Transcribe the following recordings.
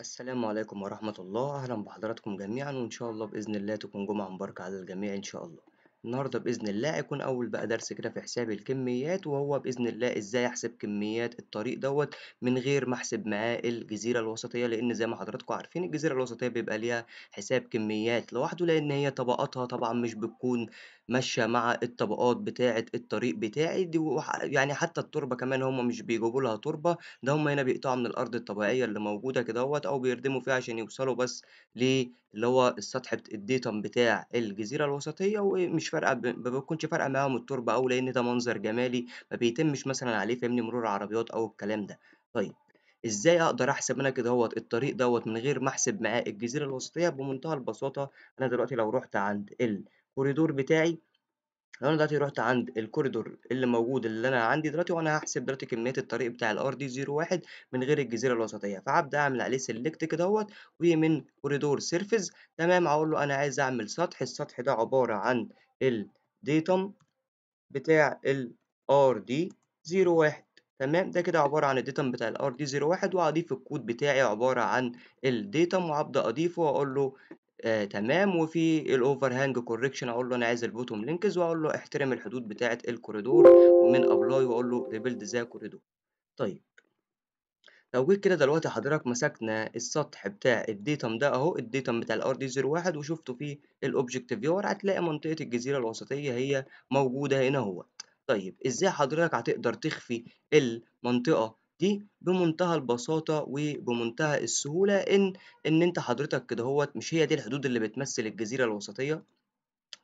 السلام عليكم ورحمة الله أهلا بحضراتكم جميعا وإن شاء الله بإذن الله تكون جمعة مباركة على الجميع إن شاء الله النهاردة بإذن الله هيكون أول بقى درس كده في حساب الكميات وهو بإذن الله إزاي أحسب كميات الطريق دوت من غير ما أحسب معاه الجزيرة الوسطية لأن زي ما حضراتكم عارفين الجزيرة الوسطية بيبقى ليها حساب كميات لوحده لأن هي طبقاتها طبعا مش بتكون ماشية مع الطبقات بتاعة الطريق بتاعي دي يعني حتى التربة كمان هم مش بيجيبوا لها تربة ده هم هنا بيقطعوا من الأرض الطبيعية اللي موجودة كدوت أو بيردموا فيها عشان يوصلوا بس للي هو السطح الديتم بتاع الجزيرة الوسطية ومش بتكونش فرقه ما بتكونش فارقه معاهم التربه او لان ده منظر جمالي ما بيتمش مثلا عليه فاهمني مرور عربيات او الكلام ده طيب ازاي اقدر احسب انا كده هو الطريق دوت من غير ما احسب معاه الجزيره الوسطيه بمنتهى البساطه انا دلوقتي لو رحت عند الكوريدور بتاعي لو انا دلوقتي رحت عند الكوريدور اللي موجود اللي انا عندي دلوقتي وانا هحسب دلوقتي كميه الطريق بتاع الار دي 01 من غير الجزيره الوسطيه فهبدا اعمل عليه سيلكت كده اهوت ومن كوريدور سيرفز تمام هقول له انا عايز اعمل سطح السطح ده عباره عن الديتم بتاع الار دي 01 تمام ده كده عبارة عن الديتم بتاع الار دي 01 وهضيف الكود بتاعي عبارة عن الديتم وهبدأ أضيفه وأقول له آه تمام وفي الاوفر هانج كوركشن اقول له انا عايز البوتوم لينكز واقول له احترم الحدود بتاعه الكوريدور ومن ابلاي واقول له ريبيلد ذا كوريدور طيب لو جيت كده دلوقتي حضرتك مسكنا السطح بتاع الديتم ده اهو الديتم بتاع الار دي 01 وشفته في الاوبجكت فيور هتلاقي منطقه الجزيره الوسطيه هي موجوده هنا هو طيب ازاي حضرتك هتقدر تخفي المنطقه دي بمنتهى البساطه وبمنتهى السهوله ان ان انت حضرتك كده هوت مش هي دي الحدود اللي بتمثل الجزيره الوسطيه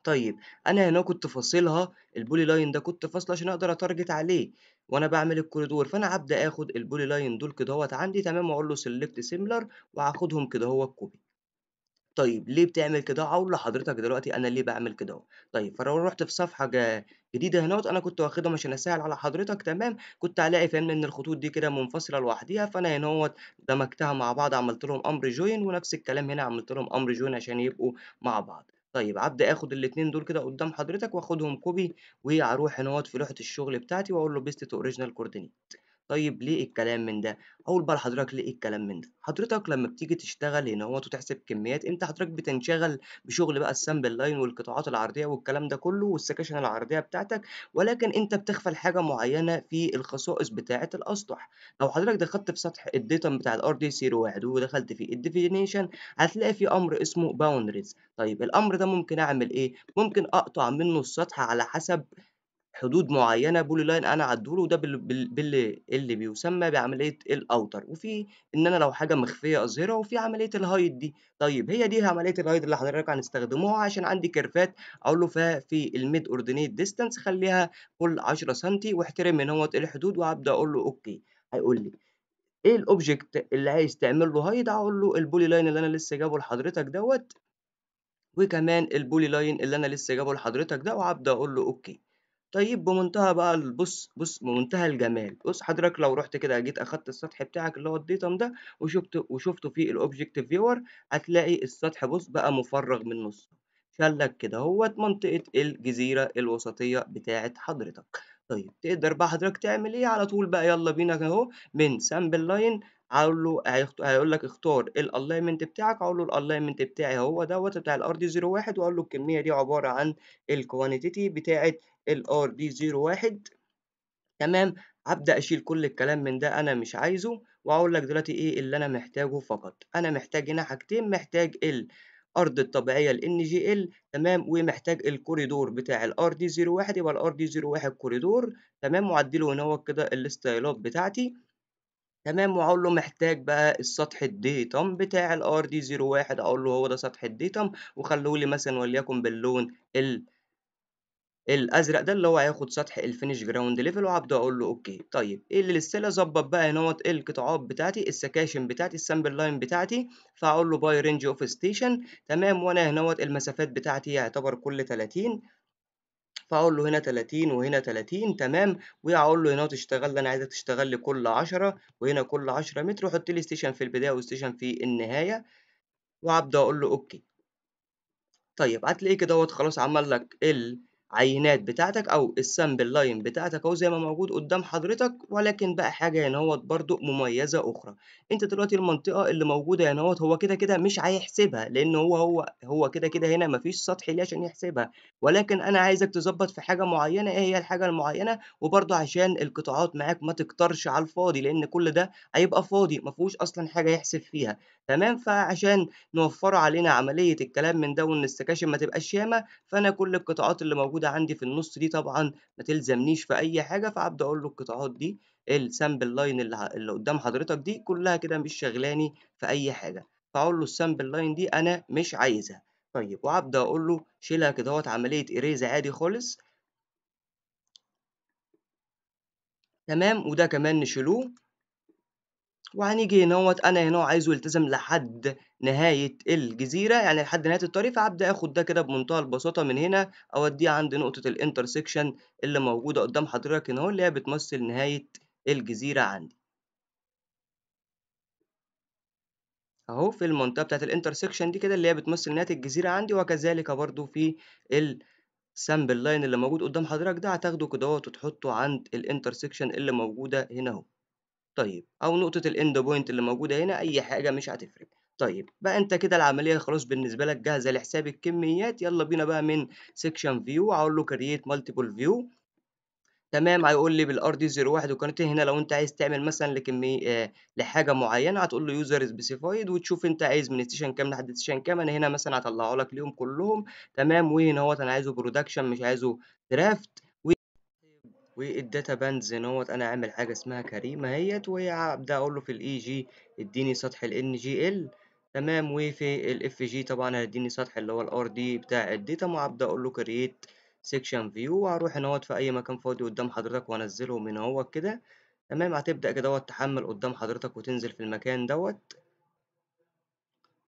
طيب أنا هنا كنت فاصلها البولي لاين ده كنت فاصله عشان أقدر أتارجت عليه وأنا بعمل الكوريدور فأنا هبدأ آخد البولي لاين دول كده اهوت عندي تمام وأقول له سيلكت سيميلر وهاخدهم هو كوبي طيب ليه بتعمل كده اقول لحضرتك دلوقتي انا ليه بعمل كده طيب فلو رحت في صفحه جديده هنا انا كنت واخدهم عشان اسهل على حضرتك تمام كنت هلاقي فهمنا ان الخطوط دي كده منفصله لوحديها فانا هنا دمجتها مع بعض عملت لهم امر جوين ونفس الكلام هنا عملت لهم امر جوين عشان يبقوا مع بعض طيب هبدأ اخد الاتنين دول كده قدام حضرتك واخدهم كوبي واروح هنا في لوحة الشغل بتاعتي واقول له بيست اوريجينال كوردينيت طيب ليه الكلام من ده اقول بقى لحضرتك ليه الكلام من ده حضرتك لما بتيجي تشتغل هنا هو وتحسب كميات انت حضرتك بتنشغل بشغل بقى السامبل لاين والقطاعات العرضيه والكلام ده كله والسكاشن العرضيه بتاعتك ولكن انت بتغفل حاجه معينه في الخصائص بتاعه الاسطح لو حضرتك دخلت في سطح الداتا بتاع الار دي سيرو واحد ودخلت في الديفينيشن هتلاقي في امر اسمه باوندريز طيب الامر ده ممكن اعمل ايه ممكن اقطع منه السطح على حسب حدود معينه بولي لاين انا عدوله وده باللي اللي بيسمى بعمليه الاوتر وفي ان انا لو حاجه مخفيه اظهرها وفي عمليه الهايد دي طيب هي دي عمليه الهايد اللي حضرتك هنستخدموها عشان عندي كيرفات اقول له في الميد اوردينيت ديستانس خليها كل 10 سم واحترم من هو الحدود وابدا اقول له اوكي هيقول لي ايه الاوبجكت اللي عايز تعمل له هايد اقول له البولي لاين اللي انا لسه جابه لحضرتك دوت وكمان البولي لاين اللي انا لسه جابه لحضرتك ده وابدا اقول له اوكي طيب بمنتهى بقى بص بص بمنتهى الجمال بص حضرتك لو رحت كده جيت اخدت السطح بتاعك اللي هو الديتم ده وشفت وشفته في الاوبجكت فيور هتلاقي السطح بص بقى مفرغ من نصه شال لك كده هوت منطقه الجزيره الوسطيه بتاعه حضرتك طيب تقدر بقى حضرتك تعمل ايه على طول بقى يلا بينا اهو من سامبل لاين اقول له هيقول لك اختار الالاينمنت بتاعك اقول له الالاينمنت بتاعي هو دوت بتاع الار دي 01 واقول له الكميه دي عباره عن الكوانتيتي بتاعه الار دي 01 تمام هبدا اشيل كل الكلام من ده انا مش عايزه واقول لك دلوقتي ايه اللي انا محتاجه فقط انا محتاج هنا حاجتين محتاج ال الارض الطبيعيه ال جي ال تمام ومحتاج الكوريدور بتاع الار دي 01 يبقى الار دي 01 كوريدور تمام وعدله هنا هو كده الستايلات بتاعتي تمام وهقول له محتاج بقى السطح الديتم بتاع الار دي 01 اقول له هو ده سطح الديتم وخلوه لي مثلا وليكن باللون ال الازرق ده اللي هو هياخد سطح الفينش جراوند ليفل وعبد اقول له اوكي طيب ايه اللي لسه اظبط بقى نوت القطاعات بتاعتي السكاشن بتاعتي السامبل لاين بتاعتي فاقول له باي رينج اوف ستيشن تمام وانا هنوت المسافات بتاعتي يعتبر كل 30 فاقول له هنا 30 وهنا 30 تمام واقول له هنا تشتغل انا عايزك تشتغل لي كل 10 وهنا كل 10 متر وحط لي ستيشن في البدايه وستيشن في النهايه وابدا اقول له اوكي طيب هتلاقيه كده اهوت خلاص عمل لك ال عينات بتاعتك او السامبل لاين بتاعتك اهو زي ما موجود قدام حضرتك ولكن بقى حاجه هنا اهوت برده مميزه اخرى انت دلوقتي المنطقه اللي موجوده هنا اهوت هو كده كده مش هيحسبها لان هو هو هو كده كده هنا مفيش سطح ليه عشان يحسبها ولكن انا عايزك تظبط في حاجه معينه ايه هي الحاجه المعينه وبرده عشان القطاعات معاك ما تكترش على الفاضي لان كل ده هيبقى فاضي مفيهوش اصلا حاجه يحسب فيها تمام فعشان نوفره علينا عمليه الكلام من ده وان السكاشن ما تبقاش ياما فانا كل القطاعات اللي موجوده موجوده عندي في النص دي طبعا ما تلزمنيش في اي حاجه فابدا اقول له القطاعات دي السامبل لاين اللي, اللي قدام حضرتك دي كلها كده مش شغلاني في اي حاجه فاقول له السامبل لاين دي انا مش عايزها طيب وابدا اقول له شيلها كده اهوت عمليه اريز عادي خالص تمام وده كمان نشيلوه وهنيجي هنا هنوت انا هنا عايزه يلتزم لحد نهايه الجزيره يعني لحد نهايه الطريق فهبدا اخد ده كده بمنتهى البساطه من هنا اوديه عند نقطه الانترسكشن اللي موجوده قدام حضرتك هنا اهو اللي هي بتمثل نهايه الجزيره عندي اهو في المنطقه بتاعه الانترسكشن دي كده اللي هي بتمثل نهايه الجزيره عندي وكذلك برضو في سامبل لاين اللي موجود قدام حضرتك ده هتاخده كده وتحطه عند الانترسكشن اللي موجوده هنا اهو طيب او نقطه الاند بوينت اللي موجوده هنا اي حاجه مش هتفرق طيب بقى انت كده العمليه خلاص بالنسبه لك جاهزه لحساب الكميات يلا بينا بقى من سيكشن فيو هقول له كرييت مالتيبل فيو تمام هيقول لي بالار دي 01 وكانت هنا لو انت عايز تعمل مثلا لكمية آه لحاجه معينه هتقول له يوزر سبيسيفايد وتشوف انت عايز من ستيشن كام لحد ستيشن كام انا هنا مثلا هطلعه لك ليهم كلهم تمام وهنا اهوت انا عايزه برودكشن مش عايزه درافت والداتا باندز نوت انا عامل حاجه اسمها كريمه اهيت وهبدا اقول له في الاي جي e اديني سطح الان جي ال تمام وفي الاف جي طبعا هيديني سطح اللي هو الار دي بتاع الداتا وابدا اقول له كرييت سيكشن فيو وهروح نوت في اي مكان فاضي قدام حضرتك وانزله من اهوت كده تمام هتبدا كده تحمل قدام حضرتك وتنزل في المكان دوت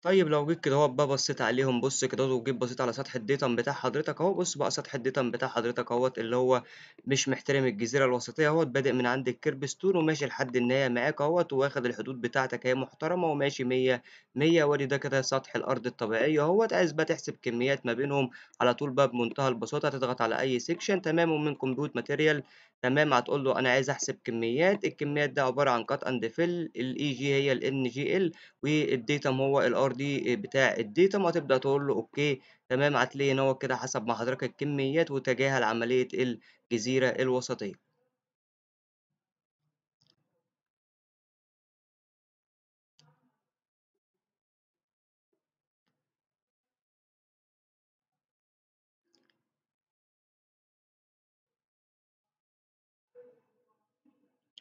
طيب لو جيت كده اهوت بقى بصيت عليهم بص كده وجيت بصيت على سطح الديتم بتاع حضرتك اهو بص بقى سطح الديتم بتاع حضرتك اهوت اللي هو مش محترم الجزيره الوسطيه اهوت بادئ من عند الكيربستون وماشي لحد النهايه معاك اهوت واخد الحدود بتاعتك اهي محترمه وماشي 100 100 وادي ده كده سطح الارض الطبيعيه اهوت عايز بقى تحسب كميات ما بينهم على طول بقى بمنتهى البساطه هتضغط على اي سيكشن تمام ومن كمبيوت ماتيريال تمام هتقول له انا عايز احسب كميات الكميات ده عباره عن كات اند فيل الاي جي هي الان جي ال والديتم هو الار دي آه، بتاع الداتا ما تبدا تقول له اوكي تمام هتلاقي ان هو كده حسب ما حضرتك الكميات وتجاهل عمليه الجزيره الوسطيه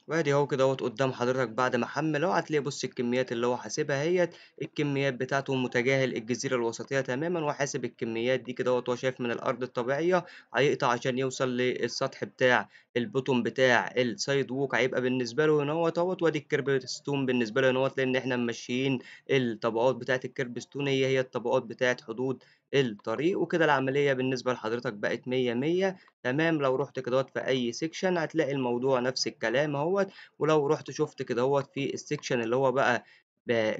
وادي اهو كده اهوت قدام حضرتك بعد ما حمل اهو هتلاقي بص الكميات اللي هو حاسبها اهيت الكميات بتاعته متجاهل الجزيره الوسطيه تماما وحاسب الكميات دي كده اهوت هو شايف من الارض الطبيعيه هيقطع عشان يوصل للسطح بتاع البوتوم بتاع السايد ووك هيبقى بالنسبه له هنا اهوت اهوت وادي الكيربستون بالنسبه له هنا اهوت لان احنا ماشيين الطبقات بتاعه ستون هي هي الطبقات بتاعه حدود الطريق وكده العملية بالنسبة لحضرتك بقت مية مية تمام لو رحت كده في أي سيكشن هتلاقي الموضوع نفس الكلام اهوت ولو رحت شفت كده في السيكشن اللي هو بقى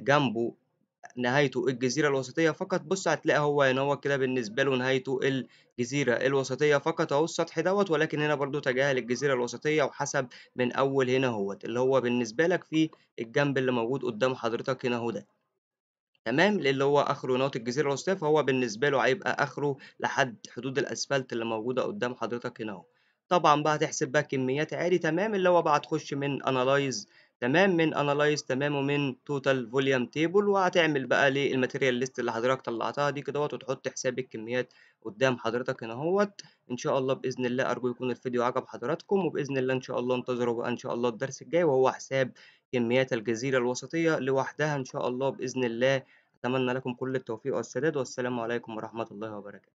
جنبه نهايته الجزيرة الوسطية فقط بص هتلاقي هو ان هو كده بالنسبة له نهايته الجزيرة الوسطية فقط اهو السطح دوت ولكن هنا برضو تجاهل الجزيرة الوسطية وحسب من أول هنا اهوت اللي هو بالنسبة لك في الجنب اللي موجود قدام حضرتك هنا اهو ده تمام اللي هو اخره نقطه الجزيره الاوسطيه فهو بالنسبه له هيبقى اخره لحد حدود الاسفلت اللي موجوده قدام حضرتك هنا طبعا بقى هتحسب بقى كميات عالي تمام اللي هو بقى هتخش من انالايز تمام من analyze تمام ومن total volume table وهتعمل بقى للماتيريال ليست اللي حضرتك طلعتها دي كده وتحط حساب الكميات قدام حضرتك هنا اهوت ان شاء الله باذن الله ارجو يكون الفيديو عجب حضراتكم وباذن الله ان شاء الله انتظروا بقى ان شاء الله الدرس الجاي وهو حساب كميات الجزيره الوسطيه لوحدها ان شاء الله باذن الله اتمنى لكم كل التوفيق والسداد والسلام عليكم ورحمه الله وبركاته